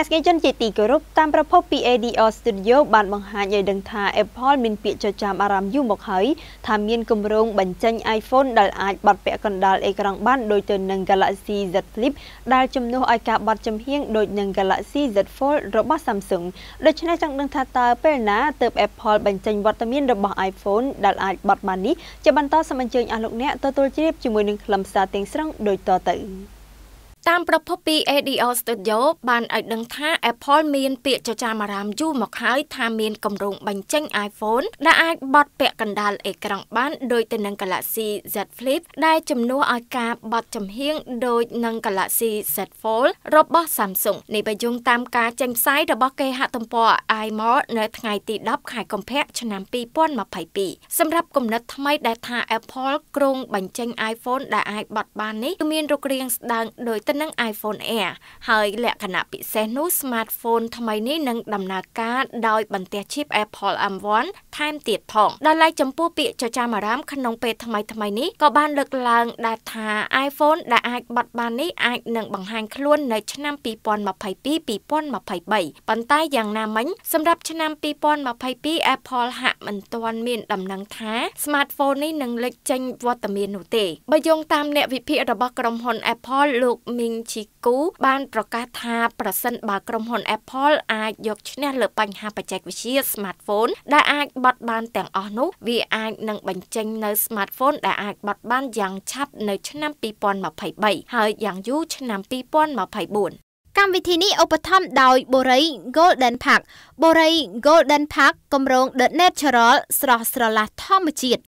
ទស្សនិកជនជាទីគោរពតាមប្រភពពី ADR Studio បានបង្ហាញឲ្យដឹងថា Apple មានពាក្យចចាមអារម្មណ៍យូរមកហើយថាមានគម្រោងបញ្ចេញ iPhone ដែលអាចបត់ពាក់កណ្ដាលអេក្រង់បានដូចទៅនឹង Galaxy Z Flip ដែលជំនួសឲ្យការបត់ចំហៀងដូចនឹង Galaxy Z Fold របស់ Samsung ដូច្នេះចង់ដឹងថាតើពេលណាទើប Apple បញ្ចេញវត្តមានរបស់ iPhone ដែលអាចបត់បាននេះជាបន្តសូមអញ្ជើញអស់លោកអ្នកទទួលជ្រាបជាមួយនឹងខ្លឹមសារទាំងស្រុងដូចតទៅតាមប្រភពពី ADR Studio បានឲ្យដឹងថា Apple មានពាក្យចចាមអារ៉ាមយូរមកហើយថាមានគម្រោងបញ្ចេញ iPhone ដែលអាចបត់ពាក់កណ្ដាលអេក្រង់បានដូចទៅនឹង Galaxy Z Flip ដែលជំនួសឲ្យការបត់ចំហៀងដូចនឹង Galaxy Z Fold របស់ Samsung នេះបញ្យងតាមការចេញផ្សាយរបស់គេហទំព័រ iMall នៅថ្ងៃទី10ខែកុម្ភៈឆ្នាំ2022សម្រាប់គំនិតថ្មីដែលថា Apple គ្រោងបញ្ចេញ iPhone ដែលអាចបត់បាននេះគឺមានរូបរាងស្ដើងដូចទៅនិង iPhone Air ហើយលក្ខណៈពិសេសនោះ smartphone ថ្មីនេះនឹងដំណើរការដោយ បន្ទះ chip Apple M1 ថែមទៀតផងដល់ឡែកចំពោះពាក្យចចាមអារ៉ាមក្នុងពេលថ្មីថ្មីនេះក៏បានលើកឡើងដែរថា iPhone ដែលអាចបត់បាននេះអាចនឹងបង្ហាញខ្លួននៅឆ្នាំ2022-2023ប៉ុន្តែយ៉ាងណាមិញសម្រាប់ឆ្នាំ2022 Apple ហាក់មិនទាន់មានដំណឹងថា smartphone នេះនឹងលេចចេញវត្តមាននោះទេបើយោងតាមអ្នកវិភាគរបស់ក្រុមហ៊ុន Apple លោកមីងជីគូបាន ប្រកាសថាប្រសិនបើក្រុមហ៊ុន Apple អាចយកឈ្នះលើបញ្ហាបច្ចេកវិទ្យា smartphone ដែលអាចបត់បានទាំងអស់នោះវាអាចនឹងបញ្ចេញនៅ smartphone ដែលអាចបត់បានយ៉ាងឆាប់នៅឆ្នាំ2023ហើយយ៉ាងយូរឆ្នាំ2024កម្មវិធីនេះឧបត្ថម្ភដោយ Borai Golden Park Borai Golden Park គម្រោង The Natural ស្រស់ស្រឡះធម្មជាតិ